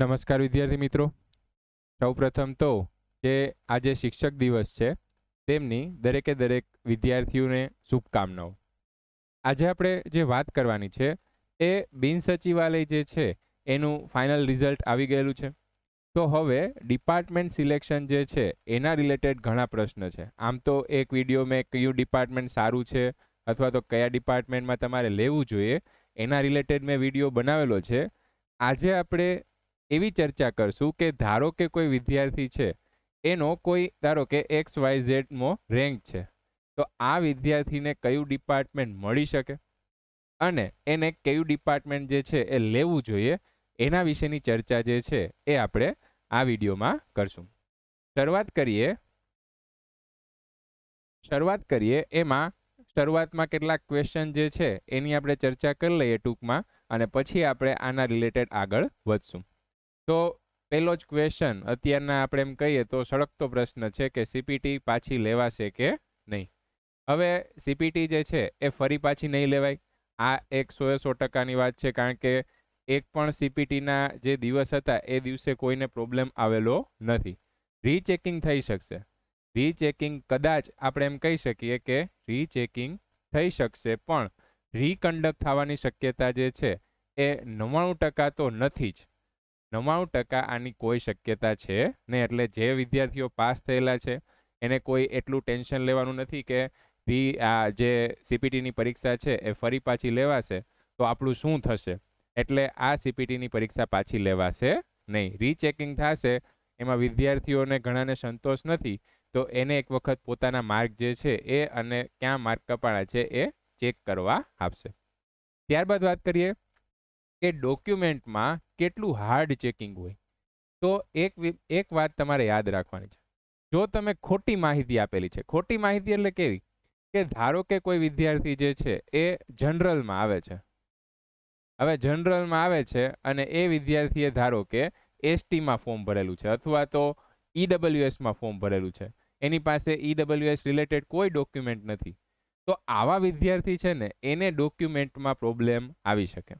નમસ્કાર વિદ્યાર્થી મિત્રો સૌપ્રથમ તો જે આજે શિક્ષક દિવસ છે તેમની દરેકે દરેક વિદ્યાર્થીઓને શુભકામનાઓ આજે આપણે જે વાત કરવાની છે એ બિન સચિવાલય જે છે એનું ફાઇનલ રિઝલ્ટ આવી ગયેલું છે તો હવે ડિપાર્ટમેન્ટ સિલેક્શન જે છે એના રિલેટેડ ઘણા પ્રશ્ન છે આમ તો એક વિડીયો મેં કયું ડિપાર્ટમેન્ટ સારું છે અથવા તો કયા ડિપાર્ટમેન્ટમાં તમારે લેવું જોઈએ એના રિલેટેડ મેં વિડીયો બનાવેલો છે આજે આપણે એવી ચર્ચા કરશું કે ધારો કે કોઈ વિદ્યાર્થી છે એનો કોઈ ધારો કે એક્સ વાય ઝેડમાં રેન્ક છે તો આ વિદ્યાર્થીને કયું ડિપાર્ટમેન્ટ મળી શકે અને એને કયું ડિપાર્ટમેન્ટ જે છે એ લેવું જોઈએ એના વિશેની ચર્ચા જે છે એ આપણે આ વિડીયોમાં કરશું શરૂઆત કરીએ શરૂઆત કરીએ એમાં શરૂઆતમાં કેટલાક ક્વેશ્ચન જે છે એની આપણે ચર્ચા કરી લઈએ ટૂંકમાં અને પછી આપણે આના રિલેટેડ આગળ વધશું તો પહેલો જ ક્વેશ્ચન અત્યારના આપણે એમ કહીએ તો સળગતો પ્રશ્ન છે કે સીપીટી પાછી લેવાશે કે નહીં હવે સીપીટી જે છે એ ફરી પાછી નહીં લેવાય આ એક સોએ સો ટકાની વાત છે કારણ કે એક પણ સીપીટીના જે દિવસ હતા એ દિવસે કોઈને પ્રોબ્લેમ આવેલો નથી રીચેકિંગ થઈ શકશે રીચેકિંગ કદાચ આપણે એમ કહી શકીએ કે રીચેકિંગ થઈ શકશે પણ રીકન્ડક્ટ થવાની શક્યતા જે છે એ નવ્વાણું ટકા તો નથી જ નવ્વાણું ટકા આની કોઈ શક્યતા છે ને એટલે જે વિદ્યાર્થીઓ પાસ થયેલા છે એને કોઈ એટલું ટેન્શન લેવાનું નથી કે ધી આ જે સીપીટીની પરીક્ષા છે એ ફરી પાછી લેવાશે તો આપણું શું થશે એટલે આ સીપીટીની પરીક્ષા પાછી લેવાશે નહીં રીચેકિંગ થશે એમાં વિદ્યાર્થીઓને ઘણાને સંતોષ નથી તો એને એક વખત પોતાના માર્ક જે છે એ અને ક્યાં માર્ક કપાળા છે એ ચેક કરવા આપશે ત્યારબાદ વાત કરીએ કે ડોક્યુમેન્ટમાં કેટલું હાર્ડ ચેકિંગ હોય તો એક એક વાત તમારે યાદ રાખવાની છે જો તમે ખોટી માહિતી આપેલી છે ખોટી માહિતી એટલે કેવી કે ધારો કે કોઈ વિદ્યાર્થી જે છે એ જનરલમાં આવે છે હવે જનરલમાં આવે છે અને એ વિદ્યાર્થીએ ધારો કે એસટીમાં ફોર્મ ભરેલું છે અથવા તો ઈડબલ્યુએસમાં e ફોર્મ ભરેલું છે એની પાસે ઈડબલ્યુએસ e રિલેટેડ કોઈ ડોક્યુમેન્ટ નથી તો આવા વિદ્યાર્થી છે ને એને ડોક્યુમેન્ટમાં પ્રોબ્લેમ આવી શકે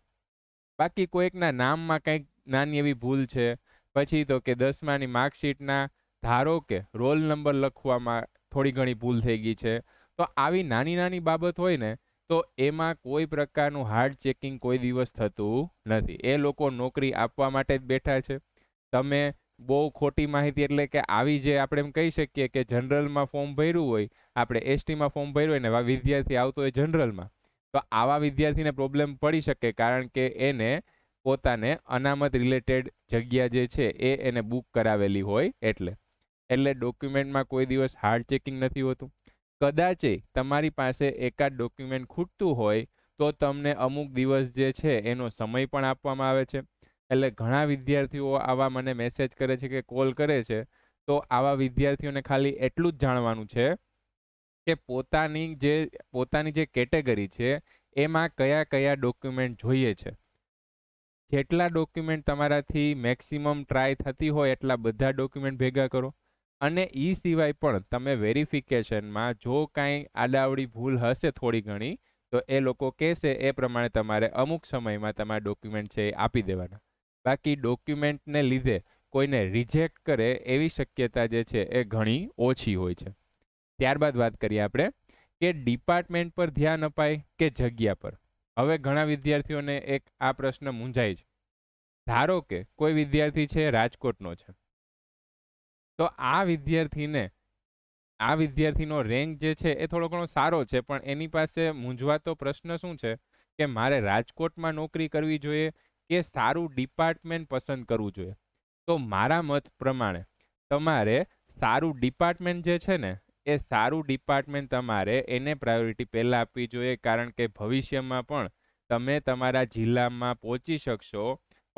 બાકી કોઈકના નામમાં કંઈક નાની એવી ભૂલ છે પછી તો કે દસમાની માર્કશીટના ધારો કે રોલ નંબર લખવામાં થોડી ઘણી ભૂલ થઈ ગઈ છે તો આવી નાની નાની બાબત હોય ને તો એમાં કોઈ પ્રકારનું હાર્ડ ચેકિંગ કોઈ દિવસ થતું નથી એ લોકો નોકરી આપવા માટે જ બેઠા છે તમે બહુ ખોટી માહિતી એટલે કે આવી જે આપણે એમ કહી શકીએ કે જનરલમાં ફોર્મ ભર્યું હોય આપણે એસટીમાં ફોર્મ ભર્યું હોય ને વિદ્યાર્થી આવતો હોય જનરલમાં તો આવા વિદ્યાર્થીને પ્રોબ્લેમ પડી શકે કારણ કે એને પોતાને અનામત રિલેટેડ જગ્યા જે છે એ એને બુક કરાવેલી હોય એટલે એટલે ડોક્યુમેન્ટમાં કોઈ દિવસ હાર્ડ ચેકિંગ નથી હોતું કદાચે તમારી પાસે એકાદ ડોક્યુમેન્ટ ખૂટતું હોય તો તમને અમુક દિવસ જે છે એનો સમય પણ આપવામાં આવે છે એટલે ઘણા વિદ્યાર્થીઓ આવા મને મેસેજ કરે છે કે કોલ કરે છે તો આવા વિદ્યાર્થીઓને ખાલી એટલું જ જાણવાનું છે કે પોતાની જે પોતાની જે કેટેગરી છે એમાં કયા કયા ડોક્યુમેન્ટ જોઈએ છે જેટલા ડોક્યુમેન્ટ તમારાથી મેક્સિમમ ટ્રાય થતી હોય એટલા બધા ડોક્યુમેન્ટ ભેગા કરો અને એ સિવાય પણ તમે વેરિફિકેશનમાં જો કાંઈ આડાવડી ભૂલ હશે થોડી ઘણી તો એ લોકો કહેશે એ પ્રમાણે તમારે અમુક સમયમાં તમારા ડોક્યુમેન્ટ છે એ આપી દેવાના બાકી ડોક્યુમેન્ટને લીધે કોઈને રિજેક્ટ કરે એવી શક્યતા જે છે એ ઘણી ઓછી હોય છે ત્યારબાદ વાત કરીએ આપણે કે ડિપાર્ટમેન્ટ પર ધ્યાન અપાય કે જગ્યા પર હવે ઘણા વિદ્યાર્થીઓને એક આ પ્રશ્ન મૂંઝાય છે ધારો કે કોઈ વિદ્યાર્થી છે રાજકોટનો છે તો આ વિદ્યાર્થીને આ વિદ્યાર્થીનો રેન્ક જે છે એ થોડો ઘણો સારો છે પણ એની પાસે મૂંઝવાતો પ્રશ્ન શું છે કે મારે રાજકોટમાં નોકરી કરવી જોઈએ કે સારું ડિપાર્ટમેન્ટ પસંદ કરવું જોઈએ તો મારા મત પ્રમાણે તમારે સારું ડિપાર્ટમેન્ટ જે છે ને એ સારું ડિપાર્ટમેન્ટ તમારે એને પ્રાયોરિટી પહેલાં આપવી જોઈએ કારણ કે ભવિષ્યમાં પણ તમે તમારા જિલ્લામાં પહોંચી શકશો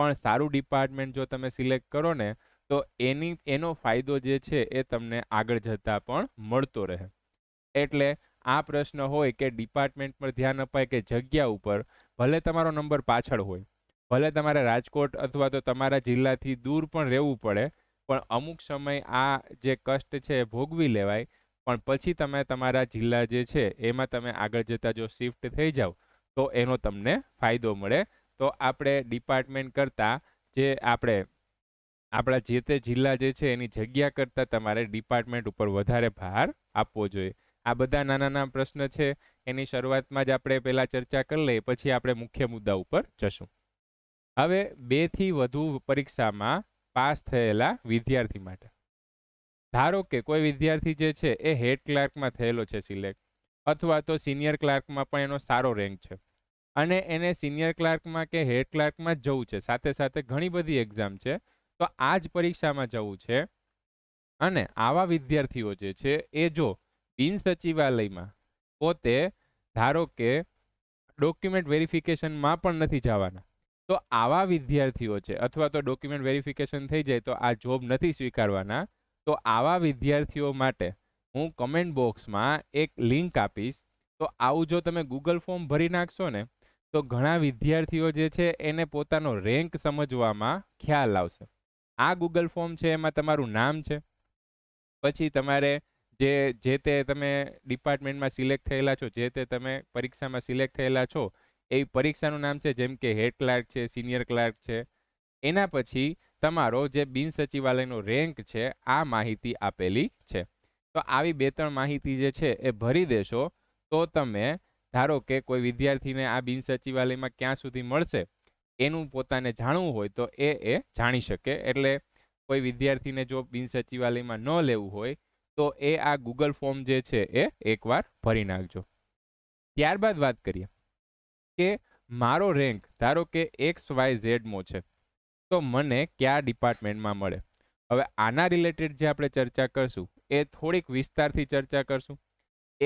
પણ સારું ડિપાર્ટમેન્ટ જો તમે સિલેક્ટ કરો ને તો એની એનો ફાયદો જે છે એ તમને આગળ જતાં પણ મળતો રહે એટલે આ પ્રશ્ન હોય કે ડિપાર્ટમેન્ટ પર ધ્યાન અપાય કે જગ્યા ઉપર ભલે તમારો નંબર પાછળ હોય ભલે તમારે રાજકોટ અથવા તો તમારા જિલ્લાથી દૂર પણ રહેવું પડે પણ અમુક સમય આ જે કષ્ટ છે એ ભોગવી લેવાય પણ પછી તમે તમારા જિલ્લા જે છે એમાં તમે આગળ જતા જો શિફ્ટ થઈ જાઓ તો એનો તમને ફાયદો મળે તો આપણે ડિપાર્ટમેન્ટ કરતાં જે આપણે આપણા જે તે જિલ્લા જે છે એની જગ્યા કરતાં તમારે ડિપાર્ટમેન્ટ ઉપર વધારે ભાર આપવો જોઈએ આ બધા નાના નાના પ્રશ્ન છે એની શરૂઆતમાં જ આપણે પહેલાં ચર્ચા કરી લઈએ પછી આપણે મુખ્ય મુદ્દા ઉપર જશું હવે બેથી વધુ પરીક્ષામાં પાસ થયેલા વિદ્યાર્થી માટે ધારો કે કોઈ વિદ્યાર્થી જે છે એ હેડ ક્લાર્કમાં થયેલો છે સિલેક્ટ અથવા તો સિનિયર ક્લાર્કમાં પણ એનો સારો રેન્ક છે અને એને સિનિયર ક્લાર્કમાં કે હેડ ક્લાર્કમાં જવું છે સાથે સાથે ઘણી બધી એક્ઝામ છે તો આ જ પરીક્ષામાં જવું છે અને આવા વિદ્યાર્થીઓ જે છે એ જો બિન સચિવાલયમાં પોતે ધારો કે ડોક્યુમેન્ટ વેરિફિકેશનમાં પણ નથી જવાના તો આવા વિદ્યાર્થીઓ છે અથવા તો ડોક્યુમેન્ટ વેરિફિકેશન થઈ જાય તો આ જોબ નથી સ્વીકારવાના તો આવા વિદ્યાર્થીઓ માટે હું કમેન્ટ બોક્સમાં એક લિંક આપીશ તો આવું જો તમે ગૂગલ ફોર્મ ભરી નાખશો ને તો ઘણા વિદ્યાર્થીઓ જે છે એને પોતાનો રેન્ક સમજવામાં ખ્યાલ આવશે આ ગૂગલ ફોર્મ છે એમાં તમારું નામ છે પછી તમારે જે જે તે તમે ડિપાર્ટમેન્ટમાં સિલેક્ટ થયેલા છો જે તે તમે પરીક્ષામાં સિલેક્ટ થયેલા છો એવી પરીક્ષાનું નામ છે જેમ કે હેડ ક્લાર્ક છે સિનિયર ક્લાર્ક છે એના પછી તમારો જે બિન સચિવાલયનો રેન્ક છે આ માહિતી આપેલી છે તો આવી બે ત્રણ માહિતી જે છે એ ભરી દેશો તો તમે ધારો કે કોઈ વિદ્યાર્થીને આ બિન સચિવાલયમાં ક્યાં સુધી મળશે એનું પોતાને જાણવું હોય તો એ એ જાણી શકે એટલે કોઈ વિદ્યાર્થીને જો બિન સચિવાલયમાં ન લેવું હોય તો એ આ ગૂગલ ફોર્મ જે છે એ એકવાર ભરી નાખજો ત્યારબાદ વાત કરીએ કે મારો રેન્ક ધારો કે એક્સ વાય ઝેડમો છે તો મને કયા ડિપાર્ટમેન્ટમાં મળે હવે આના રિલેટેડ જે આપણે ચર્ચા કરશું એ થોડીક વિસ્તારથી ચર્ચા કરશું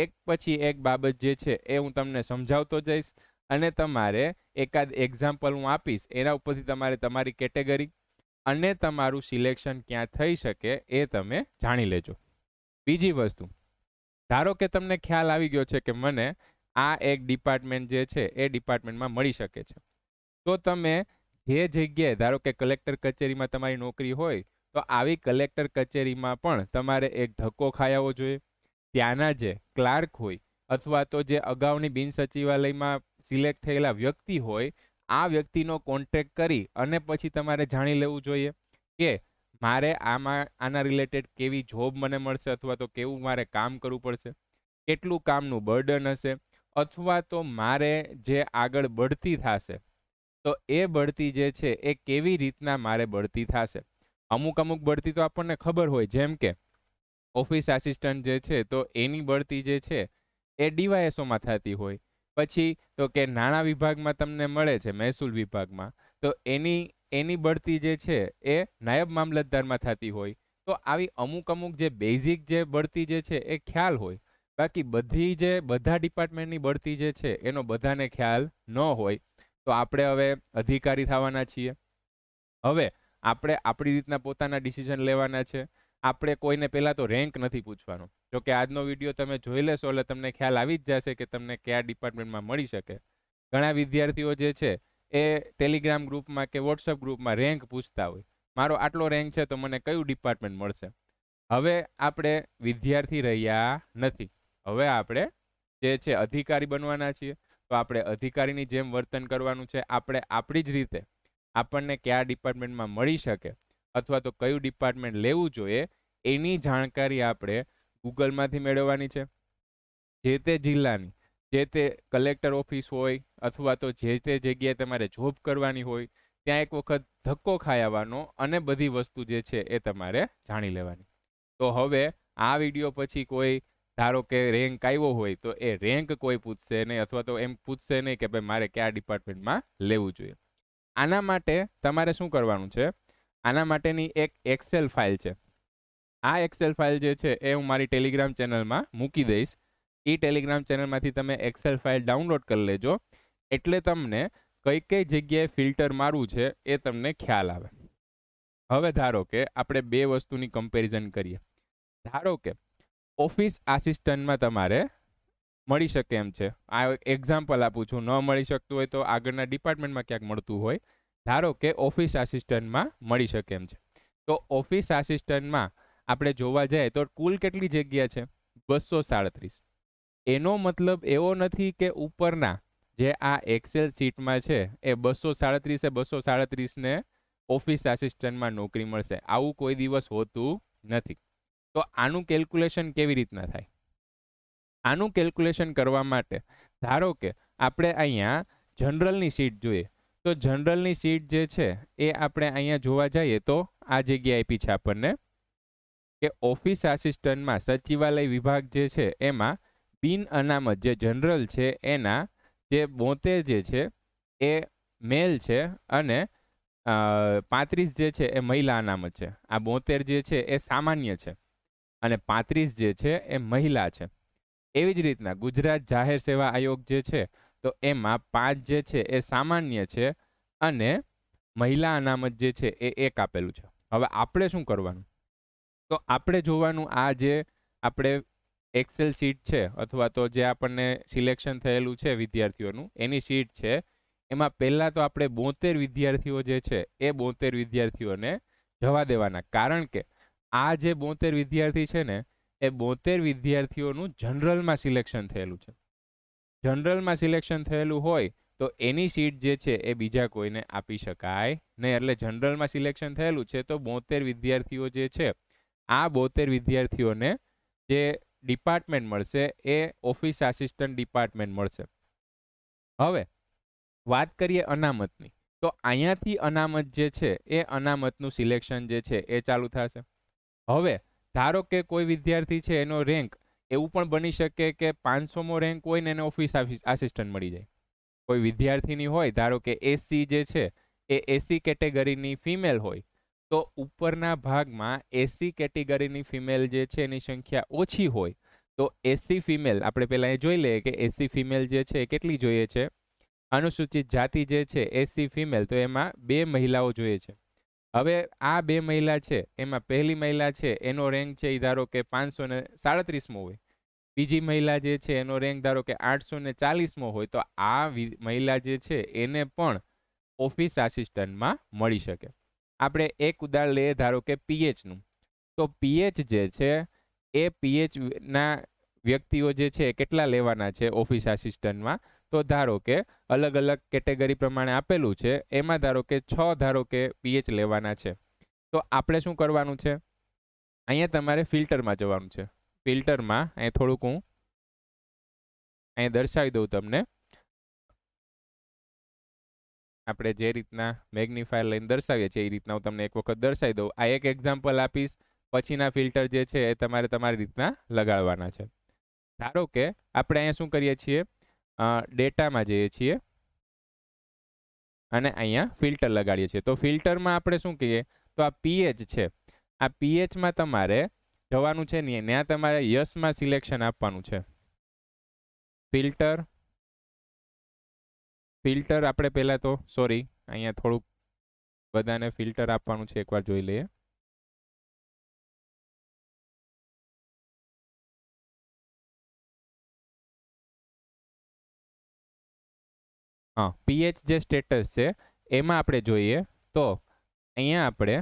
એક પછી એક બાબત જે છે એ હું તમને સમજાવતો જઈશ અને તમારે એકાદ એક્ઝામ્પલ હું આપીશ એના ઉપરથી તમારે તમારી કેટેગરી અને તમારું સિલેક્શન ક્યાં થઈ શકે એ તમે જાણી લેજો બીજી વસ્તુ ધારો કે તમને ખ્યાલ આવી ગયો છે કે મને આ એક ડિપાર્ટમેન્ટ જે છે એ ડિપાર્ટમેન્ટમાં મળી શકે છે તો તમે જે જગ્યાએ ધારો કે કલેક્ટર કચેરીમાં તમારી નોકરી હોય તો આવી કલેક્ટર કચેરીમાં પણ તમારે એક ધક્કો ખાઈ આવવો જોઈએ ત્યાંના જે ક્લાર્ક હોય અથવા તો જે અગાઉની બિન સચિવાલયમાં સિલેક્ટ થયેલા વ્યક્તિ હોય આ વ્યક્તિનો કોન્ટેક કરી અને પછી તમારે જાણી લેવું જોઈએ કે મારે આમાં આના રિલેટેડ કેવી જોબ મને મળશે અથવા તો કેવું મારે કામ કરવું પડશે કેટલું કામનું બર્ડન હશે અથવા તો મારે જે આગળ બઢતી થશે તો એ બઢતી જે છે એ કેવી રીતના મારે બઢતી થશે અમુક અમુક બઢતી તો આપણને ખબર હોય જેમ કે ઓફિસ આસિસ્ટન્ટ જે છે તો એની બઢતી જે છે એ ડીવાયએસઓમાં થતી હોય પછી તો કે નાણાં વિભાગમાં તમને મળે છે મહેસૂલ વિભાગમાં તો એની એની બઢતી જે છે એ નાયબ મામલતદારમાં થતી હોય તો આવી અમુક અમુક જે બેઝિક જે બઢતી જે છે એ ખ્યાલ હોય બાકી બધી જે બધા ડિપાર્ટમેન્ટની બઢતી જે છે એનો બધાને ખ્યાલ ન હોય તો આપણે હવે અધિકારી થવાના છીએ હવે આપણે આપણી રીતના પોતાના ડિસિઝન લેવાના છે આપણે કોઈને પહેલાં તો રેન્ક નથી પૂછવાનો જો કે આજનો વિડીયો તમે જોઈ લેશો એટલે તમને ખ્યાલ આવી જ જશે કે તમને કયા ડિપાર્ટમેન્ટમાં મળી શકે ઘણા વિદ્યાર્થીઓ જે છે એ ટેલિગ્રામ ગ્રુપમાં કે વોટ્સઅપ ગ્રુપમાં રેન્ક પૂછતા હોય મારો આટલો રેન્ક છે તો મને કયું ડિપાર્ટમેન્ટ મળશે હવે આપણે વિદ્યાર્થી રહ્યા નથી હવે આપણે જે છે અધિકારી બનવાના છીએ આપણે અધિકારીની જેમ વર્તન કરવાનું છે આપણે આપણી જ રીતે આપણને કયા ડિપાર્ટમેન્ટમાં મળી શકે અથવા તો કયું ડિપાર્ટમેન્ટ લેવું જોઈએ એની જાણકારી આપણે ગૂગલમાંથી મેળવવાની છે જે તે જિલ્લાની જે તે કલેક્ટર ઓફિસ હોય અથવા તો જે તે જગ્યાએ તમારે જોબ કરવાની હોય ત્યાં એક વખત ધક્કો ખાઈ આવવાનો અને બધી વસ્તુ જે છે એ તમારે જાણી લેવાની તો હવે આ વિડીયો પછી કોઈ ધારો કે રેન્ક આવ્યો હોય તો એ રેન્ક કોઈ પૂછશે નહીં અથવા તો એમ પૂછશે નહીં કે ભાઈ મારે કયા ડિપાર્ટમેન્ટમાં લેવું જોઈએ આના માટે તમારે શું કરવાનું છે આના માટેની એક એક્સેલ ફાઇલ છે આ એક્સેલ ફાઇલ જે છે એ હું મારી ટેલિગ્રામ ચેનલમાં મૂકી દઈશ એ ટેલિગ્રામ ચેનલમાંથી તમે એક્સેલ ફાઇલ ડાઉનલોડ કરી લેજો એટલે તમને કઈ કઈ જગ્યાએ ફિલ્ટર મારવું છે એ તમને ખ્યાલ આવે હવે ધારો કે આપણે બે વસ્તુની કમ્પેરિઝન કરીએ ધારો કે ઓફિસ આસિસ્ટન્ટમાં તમારે મળી શકે એમ છે આ એક્ઝામ્પલ આપું છું ન મળી શકતું હોય તો આગળના ડિપાર્ટમેન્ટમાં ક્યાંક મળતું હોય ધારો કે ઓફિસ આસિસ્ટન્ટમાં મળી શકે એમ છે તો ઓફિસ આસિસ્ટન્ટમાં આપણે જોવા જઈએ તો કુલ કેટલી જગ્યા છે બસો સાડત્રીસ એનો મતલબ એવો નથી કે ઉપરના જે આ એક્સેલ સીટમાં છે એ બસો સાડત્રીસે બસો સાડત્રીસને ઓફિસ આસિસ્ટન્ટમાં નોકરી મળશે આવું કોઈ દિવસ હોતું નથી તો આનું કેલ્ક્યુલેશન કેવી રીતના થાય આનું કેલ્ક્યુલેશન કરવા માટે ધારો કે આપણે અહીંયા જનરલની સીટ જોઈએ તો જનરલની સીટ જે છે એ આપણે અહીંયા જોવા જઈએ તો આ જગ્યા આપી છે આપણને કે ઓફિસ આસિસ્ટન્ટમાં સચિવાલય વિભાગ જે છે એમાં બિન અનામત જે જનરલ છે એના જે બોતેર જે છે એ મેલ છે અને પાંત્રીસ જે છે એ મહિલા અનામત છે આ બોતેર જે છે એ સામાન્ય છે અને પાંત્રીસ જે છે એ મહિલા છે એવી જ રીતના ગુજરાત જાહેર સેવા આયોગ જે છે તો એમાં પાંચ જે છે એ સામાન્ય છે અને મહિલા અનામત જે છે એ એક આપેલું છે હવે આપણે શું કરવાનું તો આપણે જોવાનું આ જે આપણે એક્સેલ શીટ છે અથવા તો જે આપણને સિલેક્શન થયેલું છે વિદ્યાર્થીઓનું એની શીટ છે એમાં પહેલાં તો આપણે બોતેર વિદ્યાર્થીઓ જે છે એ બોતેર વિદ્યાર્થીઓને જવા દેવાના કારણ કે આ જે બોતેર વિદ્યાર્થી છે ને એ બોતેર વિદ્યાર્થીઓનું જનરલમાં સિલેક્શન થયેલું છે જનરલમાં સિલેક્શન થયેલું હોય તો એની સીટ જે છે એ બીજા કોઈને આપી શકાય નહીં એટલે જનરલમાં સિલેક્શન થયેલું છે તો બોતેર વિદ્યાર્થીઓ જે છે આ બોતેર વિદ્યાર્થીઓને જે ડિપાર્ટમેન્ટ મળશે એ ઓફિસ આસિસ્ટન્ટ ડિપાર્ટમેન્ટ મળશે હવે વાત કરીએ અનામતની તો અહીંયાથી અનામત જે છે એ અનામતનું સિલેક્શન જે છે એ ચાલુ થશે હવે ધારો કે કોઈ વિદ્યાર્થી છે એનો રેન્ક એવું પણ બની શકે કે પાંચસોમો રેન્ક હોય ને એને ઓફિસ આસિસ્ટન્ટ મળી જાય કોઈ વિદ્યાર્થીની હોય ધારો કે એસી જે છે એ એસી કેટેગરીની ફિમેલ હોય તો ઉપરના ભાગમાં એસી કેટેગરીની ફિમેલ જે છે એની સંખ્યા ઓછી હોય તો એસી ફિમેલ આપણે પહેલાં એ જોઈ લઈએ કે એસી ફિમેલ જે છે એ કેટલી જોઈએ છે અનુસૂચિત જાતિ જે છે એસી ફિમેલ તો એમાં બે મહિલાઓ જોઈએ છે હવે આ બે મહિલા છે એમાં પહેલી મહિલા છે એનો રેન્ક છે એ ધારો કે પાંચસો ને સાડત્રીસમો હોય બીજી મહિલા જે છે એનો રેન્ક ધારો કે આઠસો ને ચાલીસમો હોય તો આ મહિલા જે છે એને પણ ઓફિસ આસિસ્ટન્ટમાં મળી શકે આપણે એક ઉદાહરણ લઈએ ધારો કે પીએચનું તો પીએચ જે છે એ પીએચના વ્યક્તિઓ જે છે કેટલા લેવાના છે ઓફિસ આસિસ્ટન્ટમાં તો ધારો કે અલગ અલગ કેટેગરી પ્રમાણે આપેલું છે એમાં ધારો કે છ ધારો કે પીએચ લેવાના છે તો આપણે શું કરવાનું છે અહીંયા તમારે ફિલ્ટરમાં જવાનું છે ફિલ્ટરમાં અહીં થોડુંક હું અહીં દર્શાવી દઉં તમને આપણે જે રીતના મેગ્નિફાયર લઈને દર્શાવીએ છીએ એ રીતના હું તમને એક વખત દર્શાવી દઉં આ એક એક્ઝામ્પલ આપીશ પછીના ફિલ્ટર જે છે એ તમારે તમારી રીતના લગાડવાના છે ધારો કે આપણે અહીંયા શું કરીએ છીએ ડેટામાં જઈએ છીએ અને અહીંયા ફિલ્ટર લગાડીએ છીએ તો ફિલ્ટરમાં આપણે શું કહીએ તો આ પીએચ છે આ પીએચમાં તમારે જવાનું છે ને ત્યાં તમારે યસમાં સિલેક્શન આપવાનું છે ફિલ્ટર ફિલ્ટર આપણે પહેલાં તો સોરી અહીંયા થોડુંક બધાને ફિલ્ટર આપવાનું છે એકવાર જોઈ લઈએ હા પીએચ જે સ્ટેટસ છે એમાં આપણે જોઈએ તો અહીંયા આપણે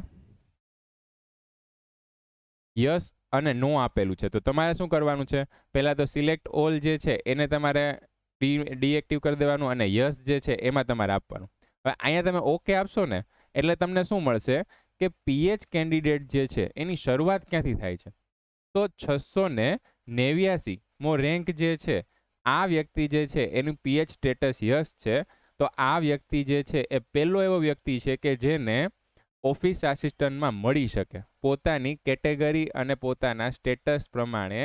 યસ અને નો આપેલું છે તો તમારે શું કરવાનું છે પહેલાં તો સિલેક્ટ ઓલ જે છે એને તમારે ડીએક્ટિવ કરી દેવાનું અને યસ જે છે એમાં તમારે આપવાનું હવે અહીંયા તમે ઓકે આપશો ને એટલે તમને શું મળશે કે પીએચ કેન્ડિડેટ જે છે એની શરૂઆત ક્યાંથી થાય છે તો છસો ને મો રેન્ક જે છે આ વ્યક્તિ જે છે એનું પીએચ સ્ટેટસ યસ છે તો આ વ્યક્તિ જે છે એ પહેલો એવો વ્યક્તિ છે કે જેને ઓફિસ આસિસ્ટન્ટમાં મળી શકે પોતાની કેટેગરી અને પોતાના સ્ટેટસ પ્રમાણે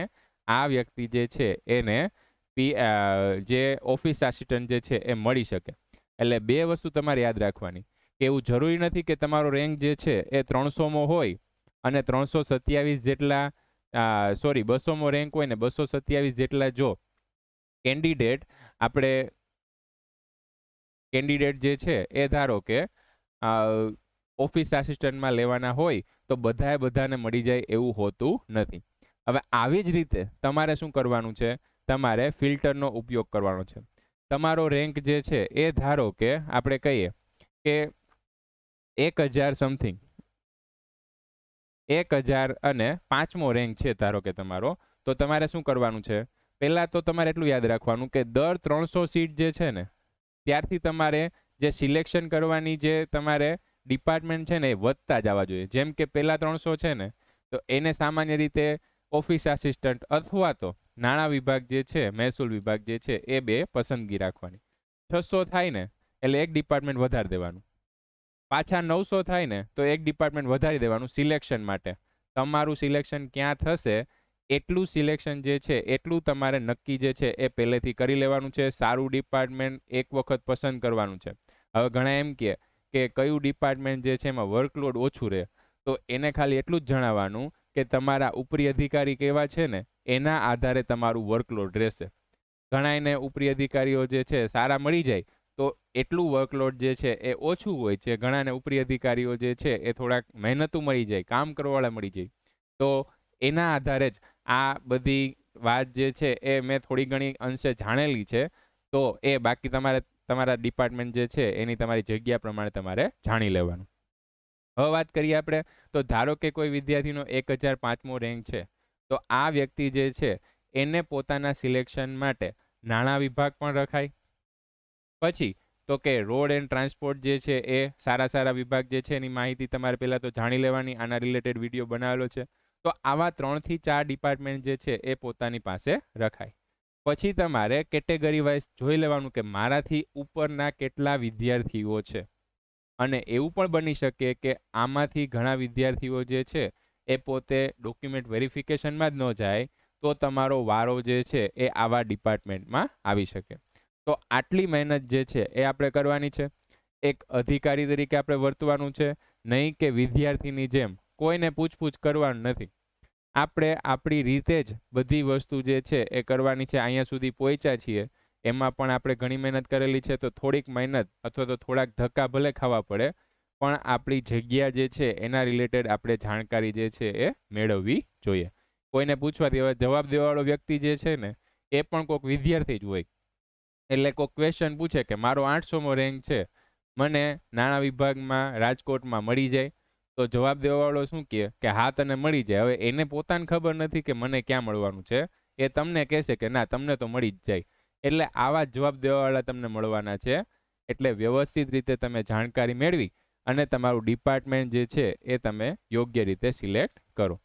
આ વ્યક્તિ જે છે એને પી જે ઓફિસ આસિસ્ટન્ટ જે છે એ મળી શકે એટલે બે વસ્તુ તમારે યાદ રાખવાની કે એવું જરૂરી નથી કે તમારો રેન્ક જે છે એ ત્રણસોમાં હોય અને ત્રણસો સત્યાવીસ જેટલા સોરી બસોમાં રેન્ક હોય ને બસો સત્યાવીસ જેટલા જો કેન્ડિડેટ આપણે કેન્ડિડેટ જે છે એ ધારો કે ઓફિસ આસિસ્ટન્ટમાં લેવાના હોય તો બધાએ બધાને મળી જાય એવું હોતું નથી હવે આવી જ રીતે તમારે શું કરવાનું છે તમારે ફિલ્ટરનો ઉપયોગ કરવાનો છે તમારો રેન્ક જે છે એ ધારો કે આપણે કહીએ કે એક હજાર સમથિંગ એક હજાર અને પાંચમો રેન્ક છે ધારો કે તમારો તો તમારે શું કરવાનું છે પહેલાં તો તમારે એટલું યાદ રાખવાનું કે દર ત્રણસો સીટ જે છે ને ત્યારથી તમારે જે સિલેક્શન કરવાની જે તમારે ડિપાર્ટમેન્ટ છે ને એ વધતા જવા જોઈએ જેમ કે પહેલાં ત્રણસો છે ને તો એને સામાન્ય રીતે ઓફિસ આસિસ્ટન્ટ અથવા તો નાણાં વિભાગ જે છે મહેસૂલ વિભાગ જે છે એ બે પસંદગી રાખવાની છસો થાય ને એટલે એક ડિપાર્ટમેન્ટ વધારી દેવાનું પાછા નવસો થાય ને તો એક ડિપાર્ટમેન્ટ વધારી દેવાનું સિલેક્શન માટે તમારું સિલેક્શન ક્યાં થશે એટલું સિલેક્શન જે છે એટલું તમારે નક્કી જે છે એ પહેલેથી કરી લેવાનું છે સારું ડિપાર્ટમેન્ટ એક વખત પસંદ કરવાનું છે હવે ઘણા એમ કહે કે કયું ડિપાર્ટમેન્ટ જે છે એમાં વર્કલોડ ઓછું રહે તો એને ખાલી એટલું જ જણાવવાનું કે તમારા ઉપરી અધિકારી કેવા છે ને એના આધારે તમારું વર્કલોડ રહેશે ઘણા એને ઉપરી અધિકારીઓ જે છે સારા મળી જાય તો એટલું વર્કલોડ જે છે એ ઓછું હોય છે ઘણાને ઉપરી અધિકારીઓ જે છે એ થોડાક મહેનતું મળી જાય કામ કરવાવાળા મળી જાય તો એના આધારે જ આ બધી વાત જે છે એ મેં થોડી ઘણી અંશે જાણેલી છે તો એ બાકી તમારે તમારા ડિપાર્ટમેન્ટ જે છે એની તમારી જગ્યા પ્રમાણે તમારે જાણી લેવાનું હવે વાત કરીએ આપણે તો ધારો કે કોઈ વિદ્યાર્થીનો એક હજાર પાંચમો રેન્ક છે તો આ વ્યક્તિ જે છે એને પોતાના સિલેક્શન માટે નાણાં વિભાગ પણ રખાય પછી તો કે રોડ એન્ડ ટ્રાન્સપોર્ટ જે છે એ સારા સારા વિભાગ જે છે એની માહિતી તમારે પહેલાં તો જાણી લેવાની આના રિલેટેડ વિડીયો બનાવેલો છે તો આવા ત્રણથી ચાર ડિપાર્ટમેન્ટ જે છે એ પોતાની પાસે રખાય પછી તમારે કેટેગરી વાઇઝ જોઈ લેવાનું કે મારાથી ઉપરના કેટલા વિદ્યાર્થીઓ છે અને એવું પણ બની શકે કે આમાંથી ઘણા વિદ્યાર્થીઓ જે છે એ પોતે ડોક્યુમેન્ટ વેરિફિકેશનમાં જ ન જાય તો તમારો વારો જે છે એ આવા ડિપાર્ટમેન્ટમાં આવી શકે તો આટલી મહેનત જે છે એ આપણે કરવાની છે એક અધિકારી તરીકે આપણે વર્તવાનું છે નહીં કે વિદ્યાર્થીની જેમ કોઈને પૂછપૂછ કરવાનું નથી આપણે આપણી રીતે જ બધી વસ્તુ જે છે એ કરવાની છે અહીંયા સુધી પહોંચ્યા છીએ એમાં પણ આપણે ઘણી મહેનત કરેલી છે તો થોડીક મહેનત અથવા તો થોડાક ધક્કા ભલે ખાવા પડે પણ આપણી જગ્યા જે છે એના રિલેટેડ આપણે જાણકારી જે છે એ મેળવવી જોઈએ કોઈને પૂછવા દેવા જવાબ દેવાવાળો વ્યક્તિ જે છે ને એ પણ કોઈક વિદ્યાર્થી જ હોય એટલે કોઈક ક્વેશ્ચન પૂછે કે મારો આઠસોમો રેન્ક છે મને નાણાં વિભાગમાં રાજકોટમાં મળી જાય તો જવાબ દેવાવાળો શું કહે કે હા તને મળી જાય હવે એને પોતાને ખબર નથી કે મને ક્યાં મળવાનું છે એ તમને કહેશે કે ના તમને તો મળી જ જાય એટલે આવા જવાબ દેવાવાળા તમને મળવાના છે એટલે વ્યવસ્થિત રીતે તમે જાણકારી મેળવી અને તમારું ડિપાર્ટમેન્ટ જે છે એ તમે યોગ્ય રીતે સિલેક્ટ કરો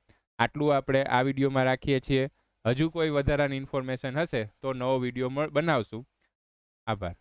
આટલું આપણે આ વિડીયોમાં રાખીએ છીએ હજુ કોઈ વધારાની ઇન્ફોર્મેશન હશે તો નવો વિડીયો બનાવશું આભાર